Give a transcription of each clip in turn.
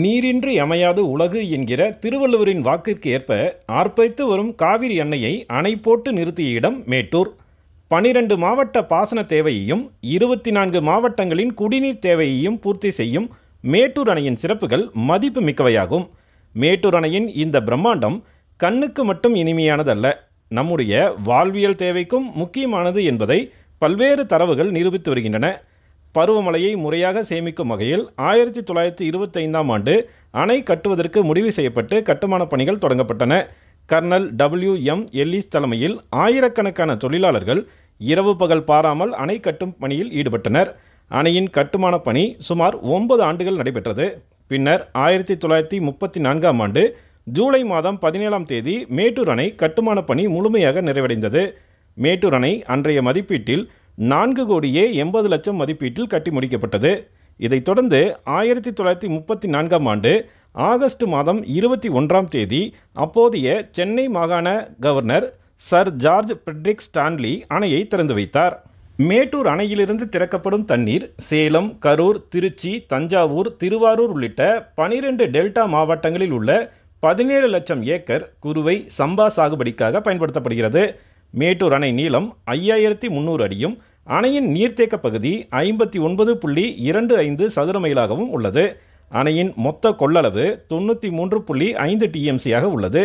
நீரின்றி அமையாது உலகு என்கிற திருவள்ளுவரின் வாக்கிற்கு ஏற்ப ஆர்ப்பரித்து வரும் காவிரி அன்னையை அணை போட்டு நிறுத்திய இடம் மேட்டூர் பனிரெண்டு மாவட்ட பாசன தேவையையும் இருபத்தி நான்கு மாவட்டங்களின் குடிநீர் தேவையையும் பூர்த்தி செய்யும் மேட்டூர் அணையின் சிறப்புகள் மதிப்பு மிக்கவையாகும் மேட்டூர் அணையின் இந்த பிரம்மாண்டம் கண்ணுக்கு மட்டும் இனிமையானதல்ல நம்முடைய வாழ்வியல் தேவைக்கும் முக்கியமானது என்பதை பல்வேறு தரவுகள் நிரூபித்து வருகின்றன பருவமழையை முறையாக சேமிக்கும் வகையில் ஆயிரத்தி தொள்ளாயிரத்தி இருபத்தைந்தாம் ஆண்டு அணை கட்டுவதற்கு முடிவு செய்யப்பட்டு கட்டுமான பணிகள் தொடங்கப்பட்டன கர்னல் டபிள்யூ எம் எல்லிஸ் தலைமையில் ஆயிரக்கணக்கான தொழிலாளர்கள் இரவு பகல் பாராமல் அணை கட்டும் பணியில் ஈடுபட்டனர் அணையின் கட்டுமான பணி சுமார் ஒன்பது ஆண்டுகள் நடைபெற்றது பின்னர் ஆயிரத்தி தொள்ளாயிரத்தி முப்பத்தி நான்காம் ஆண்டு ஜூலை மாதம் பதினேழாம் தேதி மேட்டூர் அணை கட்டுமான பணி முழுமையாக நிறைவடைந்தது மேட்டூர் அணை அன்றைய மதிப்பீட்டில் நான்கு கோடியே எண்பது லட்சம் மதிப்பீட்டில் கட்டி முடிக்கப்பட்டது இதைத் தொடர்ந்து ஆயிரத்தி தொள்ளாயிரத்தி முப்பத்தி நான்காம் ஆண்டு ஆகஸ்ட் மாதம் இருபத்தி ஒன்றாம் தேதி அப்போதைய சென்னை மாகாண governor sir George Frederick Stanley அணையை திறந்து வைத்தார் மேட்டூர் அணையிலிருந்து திறக்கப்படும் தண்ணீர் சேலம் கரூர் திருச்சி தஞ்சாவூர் திருவாரூர் உள்ளிட்ட பனிரெண்டு டெல்டா மாவட்டங்களில் உள்ள பதினேழு லட்சம் ஏக்கர் குறுவை சம்பா சாகுபடிக்காக பயன்படுத்தப்படுகிறது மேட்டூர் அணை நீளம் ஐயாயிரத்தி முந்நூறு அடியும் அணையின் நீர்த்தேக்க பகுதி ஐம்பத்தி ஒன்பது புள்ளி இரண்டு ஐந்து சதுர மைலாகவும் உள்ளது அணையின் மொத்த கொள்ளளவு தொண்ணூற்றி மூன்று புள்ளி ஐந்து டிஎம்சியாக உள்ளது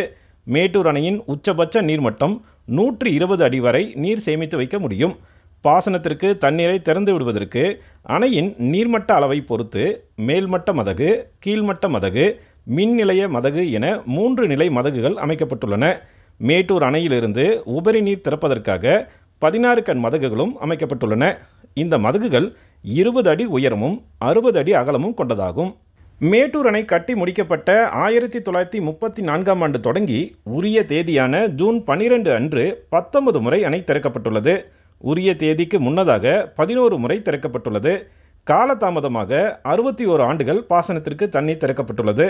மேட்டூர் அணையின் உச்சபட்ச நீர்மட்டம் நூற்றி இருபது அடி வரை நீர் சேமித்து வைக்க முடியும் பாசனத்திற்கு தண்ணீரை திறந்து விடுவதற்கு அணையின் நீர்மட்ட அளவை பொறுத்து மேல்மட்ட மதகு கீழ்மட்ட மதகு மின் நிலைய மதகு என மூன்று நிலை மதகுகள் அமைக்கப்பட்டுள்ளன மேட்டூர் அணையிலிருந்து உபரி நீர் திறப்பதற்காக பதினாறு கண் மதகுகளும் அமைக்கப்பட்டுள்ளன இந்த மதகுகள் இருபது அடி உயரமும் அறுபது அடி அகலமும் கொண்டதாகும் மேட்டூர் அணை கட்டி முடிக்கப்பட்ட ஆயிரத்தி தொள்ளாயிரத்தி முப்பத்தி நான்காம் ஆண்டு தொடங்கி உரிய தேதியான ஜூன் பனிரெண்டு அன்று பத்தொன்பது முறை அணை திறக்கப்பட்டுள்ளது உரிய தேதிக்கு முன்னதாக பதினோரு முறை திறக்கப்பட்டுள்ளது காலதாமதமாக அறுபத்தி ஓரு ஆண்டுகள் பாசனத்திற்கு தண்ணீர் திறக்கப்பட்டுள்ளது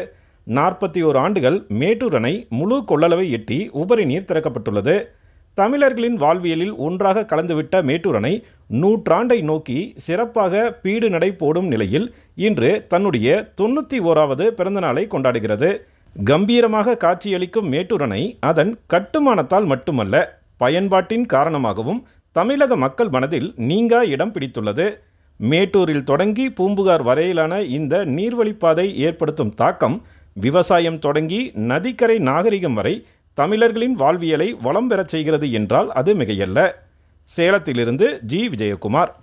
நாற்பத்தி ஓரு ஆண்டுகள் மேட்டூர் அணை முழு கொள்ளளவை எட்டி உபரி நீர் திறக்கப்பட்டுள்ளது தமிழர்களின் வாழ்வியலில் ஒன்றாக கலந்துவிட்ட மேட்டூர் அணை நூற்றாண்டை நோக்கி சிறப்பாக பீடு நடை போடும் நிலையில் இன்று தன்னுடைய தொண்ணூற்றி ஓராவது பிறந்தநாளை கொண்டாடுகிறது கம்பீரமாக காட்சியளிக்கும் மேட்டூர் அணை அதன் கட்டுமானத்தால் மட்டுமல்ல பயன்பாட்டின் காரணமாகவும் தமிழக மக்கள் மனதில் நீங்கா இடம் பிடித்துள்ளது மேட்டூரில் தொடங்கி பூம்புகார் வரையிலான இந்த நீர்வழிப்பாதை ஏற்படுத்தும் தாக்கம் விவசாயம் தொடங்கி நதிக்கரை நாகரிகம் வரை தமிழர்களின் வாழ்வியலை வளம் பெறச் செய்கிறது என்றால் அது மிகையல்ல சேலத்திலிருந்து ஜி விஜயகுமார்